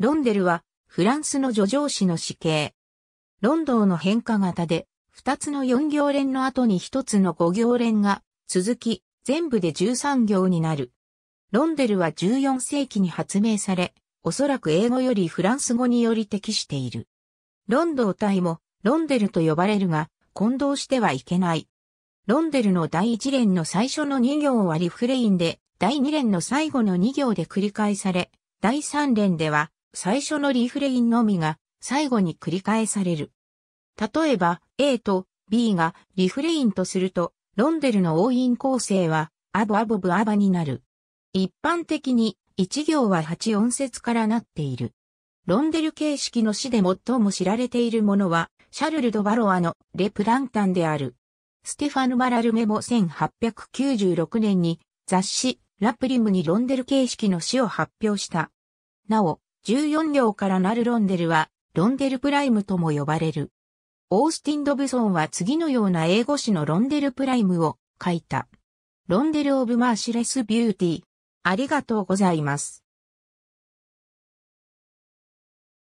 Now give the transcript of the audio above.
ロンデルは、フランスの叙情詩の死刑。ロンドーの変化型で、二つの四行連の後に一つの五行連が続き、全部で13行になる。ロンデルは14世紀に発明され、おそらく英語よりフランス語により適している。ロンドー体もロンデルと呼ばれるが、混同してはいけない。ロンデルの第一連の最初の二行はリフレインで、第二連の最後の二行で繰り返され、第三連では最初のリフレインのみが最後に繰り返される。例えば A と B がリフレインとすると、ロンデルの応印構成はアボアボブアバになる。一般的に1行は8音節からなっている。ロンデル形式の詩で最も知られているものは、シャルル・ド・バロアのレ・プランタンである。ステファヌ・マラルメも1896年に雑誌ラプリムにロンデル形式の詩を発表した。なお、14両からなるロンデルは、ロンデルプライムとも呼ばれる。オースティン・ドブソンは次のような英語詞のロンデルプライムを書いた。ロンデル・オブ・マーシレス・ビューティー。ありがとうございます。